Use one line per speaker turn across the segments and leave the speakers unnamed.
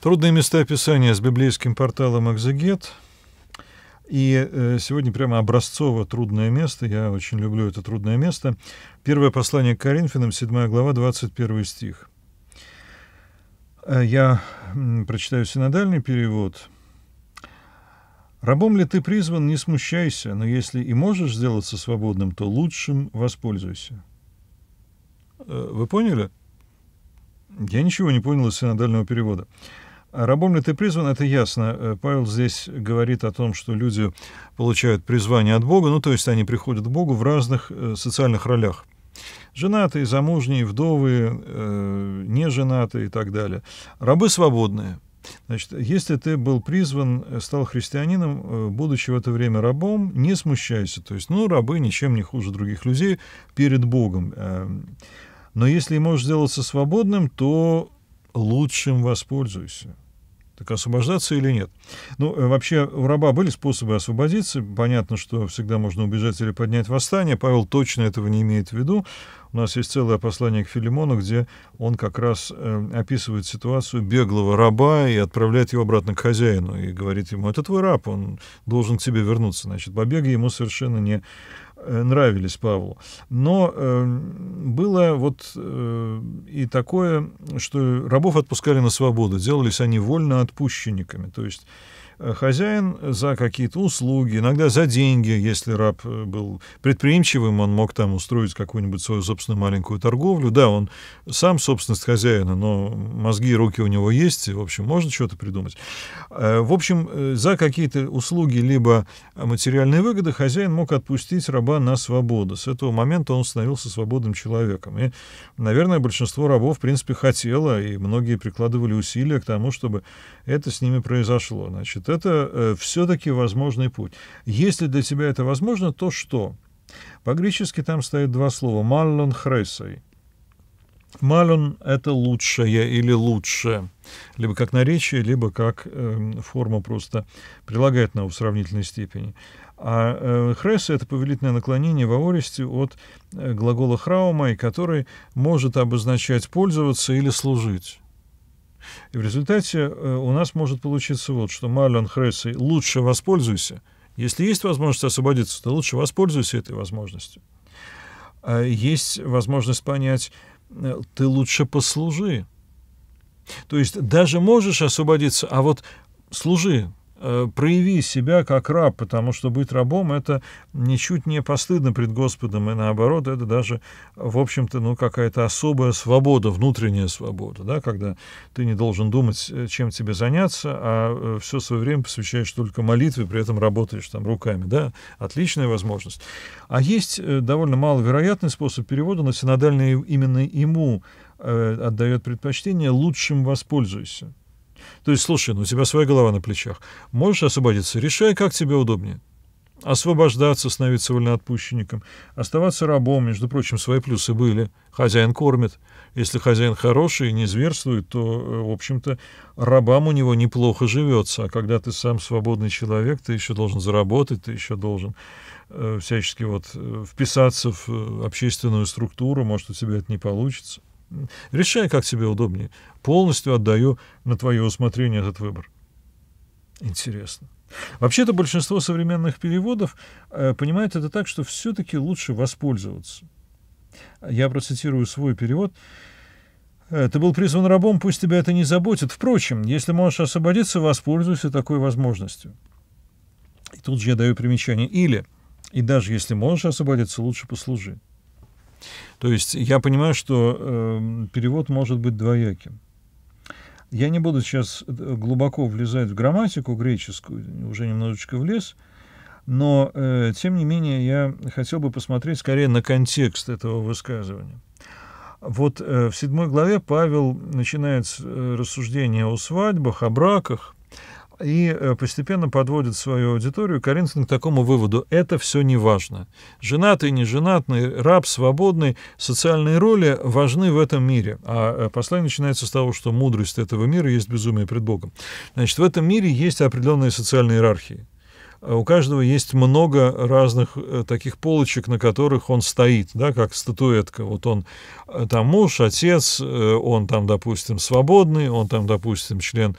Трудные места описания с библейским порталом «Экзегет». И э, сегодня прямо образцово трудное место. Я очень люблю это трудное место. Первое послание к Коринфянам, 7 глава, 21 стих. Э, я прочитаю синодальный перевод. «Рабом ли ты призван, не смущайся, но если и можешь сделаться свободным, то лучшим воспользуйся». Э, вы поняли? Я ничего не понял из синодального перевода. Рабом ли ты призван, это ясно. Э, Павел здесь говорит о том, что люди получают призвание от Бога, ну то есть они приходят к Богу в разных э, социальных ролях. Женатые, замужние, вдовы, э, неженатые и так далее. Рабы свободные. Значит, если ты был призван, э, стал христианином, будучи в это время рабом, не смущайся. То есть, ну, рабы ничем не хуже других людей перед Богом. Эм, но если можешь сделаться свободным, то лучшим воспользуйся. Так освобождаться или нет? Ну, э, вообще, у раба были способы освободиться. Понятно, что всегда можно убежать или поднять восстание. Павел точно этого не имеет в виду. У нас есть целое послание к Филимону, где он как раз э, описывает ситуацию беглого раба и отправляет его обратно к хозяину и говорит ему, это твой раб, он должен к тебе вернуться. Значит, побега ему совершенно не Э, нравились Павлу. Но э, было вот э, и такое, что рабов отпускали на свободу, делались они вольно отпущенниками. То есть Э, хозяин за какие-то услуги, иногда за деньги, если раб э, был предприимчивым, он мог там устроить какую-нибудь свою собственную маленькую торговлю. Да, он сам собственность хозяина, но мозги и руки у него есть, и, в общем, можно что-то придумать. Э, в общем, за какие-то услуги либо материальные выгоды хозяин мог отпустить раба на свободу. С этого момента он становился свободным человеком. И, наверное, большинство рабов, в принципе, хотело, и многие прикладывали усилия к тому, чтобы это с ними произошло. Значит, это э, все-таки возможный путь. Если для тебя это возможно, то что? По-гречески там стоит два слова «маллон хресой». «Маллон» — это «лучшее» или «лучше», либо как наречие, либо как э, форма просто прилагательного в сравнительной степени. А э, хрес — это повелительное наклонение в аористе от э, глагола храумай, который может обозначать «пользоваться» или «служить». И в результате э, у нас может получиться вот, что Марлен Хресси лучше воспользуйся. Если есть возможность освободиться, то лучше воспользуйся этой возможностью. А есть возможность понять, э, ты лучше послужи. То есть даже можешь освободиться, а вот служи, Э, прояви себя как раб, потому что быть рабом — это ничуть не постыдно пред Господом, и наоборот, это даже, в общем-то, ну, какая-то особая свобода, внутренняя свобода, да, когда ты не должен думать, э, чем тебе заняться, а э, все свое время посвящаешь только молитве, при этом работаешь там руками, да, отличная возможность. А есть довольно маловероятный способ перевода, но синодальный именно ему отдает предпочтение «лучшим воспользуйся». То есть, слушай, ну у тебя своя голова на плечах. Можешь освободиться? Решай, как тебе удобнее. Освобождаться, становиться вольноотпущенником, оставаться рабом, между прочим, свои плюсы были. Хозяин кормит. Если хозяин хороший и не зверствует, то, э, в общем-то, рабам у него неплохо живется. А когда ты сам свободный человек, ты еще должен заработать, ты еще должен э, всячески вот э, вписаться в э, общественную структуру, может, у тебя это не получится. Решай, как тебе удобнее. Полностью отдаю на твое усмотрение этот выбор. Интересно. Вообще-то большинство современных переводов э, понимает это так, что все-таки лучше воспользоваться. Я процитирую свой перевод. «Э, «Ты был призван рабом, пусть тебя это не заботит. Впрочем, если можешь освободиться, воспользуйся такой возможностью». И тут же я даю примечание. Или, и даже если можешь освободиться, лучше послужи. То есть я понимаю, что э, перевод может быть двояким. Я не буду сейчас э, глубоко влезать в грамматику греческую, уже немножечко влез, но, э, тем не менее, я хотел бы посмотреть скорее на контекст этого высказывания. Вот э, в седьмой главе Павел начинает э, рассуждение о свадьбах, о браках, и э, постепенно подводит свою аудиторию Коринфян к такому выводу. Это все не важно. Женатый, неженатый, раб, свободный, социальные роли важны в этом мире. А э, послание начинается с того, что мудрость этого мира есть безумие пред Богом. Значит, в этом мире есть определенные социальные иерархии. Э, у каждого есть много разных э, таких полочек, на которых он стоит, да, как статуэтка. Вот он э, там муж, отец, он там, допустим, свободный, он там, допустим, член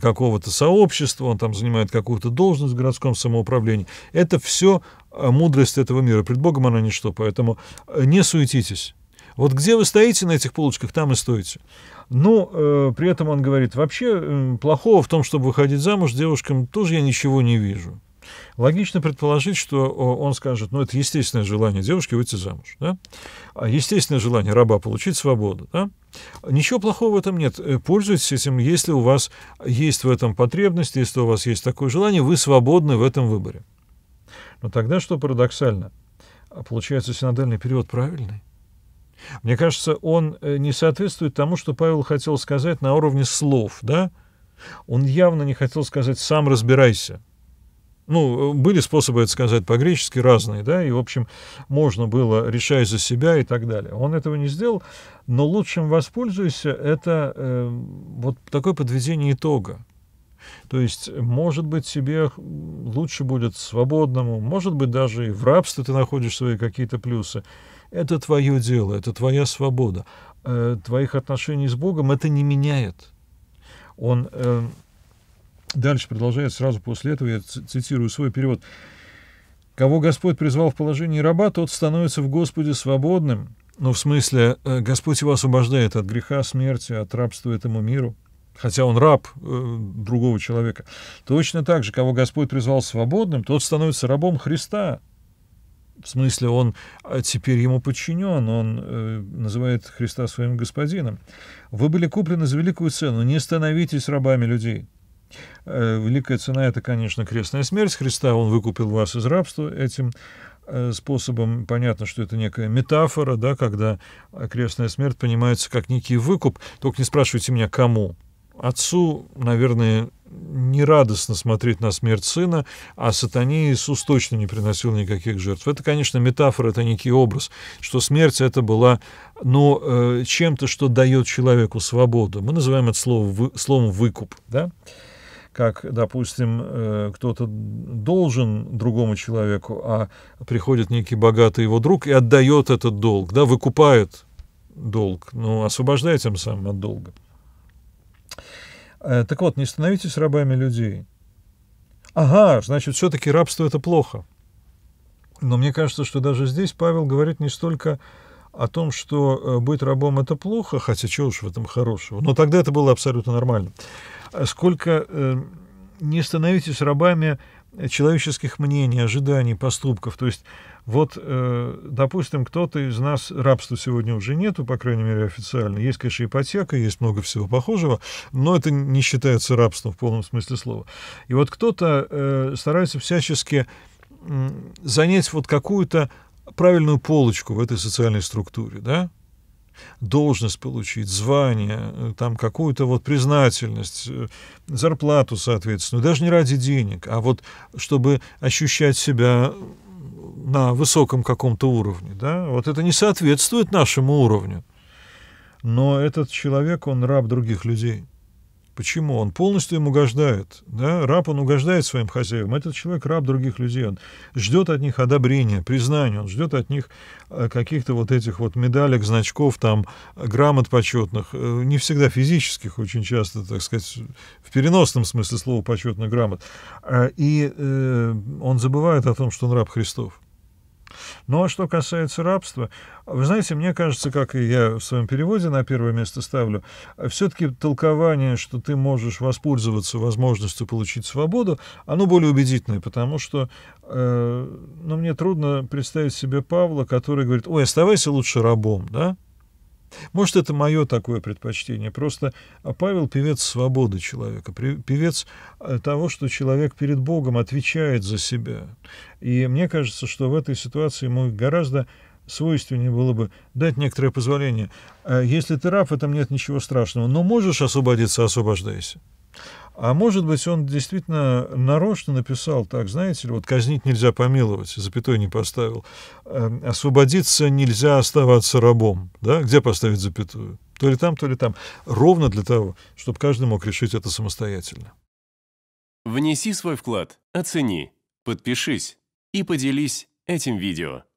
какого-то сообщества, он там занимает какую-то должность в городском самоуправлении. Это все мудрость этого мира. Пред Богом она ничто, поэтому не суетитесь. Вот где вы стоите на этих полочках, там и стоите. Но ну, э, при этом он говорит, вообще э, плохого в том, чтобы выходить замуж девушкам, тоже я ничего не вижу. Логично предположить, что э, он скажет, ну, это естественное желание девушки выйти замуж, да? А естественное желание раба получить свободу. Да? Ничего плохого в этом нет. Э, пользуйтесь этим, если у вас есть в этом потребность, если у вас есть такое желание, вы свободны в этом выборе. Но тогда, что парадоксально, получается синодальный период правильный. Мне кажется, он э, не соответствует тому, что Павел хотел сказать на уровне слов, да? Он явно не хотел сказать «сам разбирайся». Ну, э, были способы это сказать по-гречески разные, да, и, в общем, можно было «решай за себя» и так далее. Он этого не сделал, но лучшим воспользуйся — это э, вот такое подведение итога. То есть, может быть, тебе лучше будет свободному, может быть, даже и в рабстве ты находишь свои какие-то плюсы. Это твое дело, это твоя свобода. Э, твоих отношений с Богом это не меняет. Он э, дальше продолжает сразу после этого, я цитирую свой перевод. Кого Господь призвал в положении раба, тот становится в Господе свободным. Ну, в смысле, э, Господь его освобождает от греха, смерти, от рабства этому миру хотя он раб э, другого человека. Точно так же, кого Господь призвал свободным, тот становится рабом Христа. В смысле, он а, теперь ему подчинен, он э, называет Христа своим господином. Вы были куплены за великую цену, не становитесь рабами людей. Э, великая цена — это, конечно, крестная смерть Христа, он выкупил вас из рабства этим э, способом. Понятно, что это некая метафора, да, когда э, крестная смерть понимается как некий выкуп. Только не спрашивайте меня, кому. Отцу, наверное, нерадостно смотреть на смерть сына, а сатане Иисус точно не приносил никаких жертв. Это, конечно, метафора, это некий образ, что смерть это была ну, чем-то, что дает человеку свободу. Мы называем это слово, вы, словом «выкуп». Да? как, допустим, э, кто-то должен другому человеку, а приходит некий богатый его друг и отдает этот долг, да, выкупает долг, ну, освобождает тем самым от долга. Э, так вот, не становитесь рабами людей. Ага, значит, все-таки рабство это плохо. Но мне кажется, что даже здесь Павел говорит не столько о том, что э, быть рабом это плохо, хотя чего уж в этом хорошего. Но тогда это было абсолютно нормально. А сколько э, не становитесь рабами человеческих мнений, ожиданий, поступков. То есть вот, э, допустим, кто-то из нас, рабства сегодня уже нету, по крайней мере, официально. Есть, конечно, ипотека, есть много всего похожего, но это не считается рабством в полном смысле слова. И вот кто-то э, старается всячески занять вот какую-то правильную полочку в этой социальной структуре, да, должность получить, звание, э, там какую-то вот признательность, э, зарплату соответственно даже не ради денег, а вот чтобы ощущать себя на высоком каком-то уровне, да, вот это не соответствует нашему уровню. Но этот человек, он раб других людей. Почему? Он полностью им угождает. Да? Раб, он угождает своим хозяевам. Этот человек раб других людей. Он ждет от них одобрения, признания. Он ждет от них э, каких-то вот этих вот медалек, значков, там, грамот почетных. Э, не всегда физических, очень часто, так сказать, в переносном смысле слова почетных грамот. А, и э, он забывает о том, что он раб Христов. Ну а что касается рабства, вы знаете, мне кажется, как и я в своем переводе на первое место ставлю, все-таки толкование, что ты можешь воспользоваться возможностью получить свободу, оно более убедительное, потому что э, ну, мне трудно представить себе Павла, который говорит, ой, оставайся лучше рабом, да? Может, это мое такое предпочтение. Просто а, Павел — певец свободы человека, певец э, того, что человек перед Богом отвечает за себя. И мне кажется, что в этой ситуации ему гораздо свойственнее было бы дать некоторое позволение. Э, если ты раб, в этом нет ничего страшного, но можешь освободиться — освобождайся. А может быть, он действительно нарочно написал так, знаете ли, вот казнить нельзя помиловать, запятой не поставил. Эм, Освободиться нельзя оставаться рабом, да? Где поставить запятую? То ли там, то ли там. Ровно для того, чтобы каждый мог решить это самостоятельно. Внеси свой вклад, оцени, подпишись и поделись этим видео.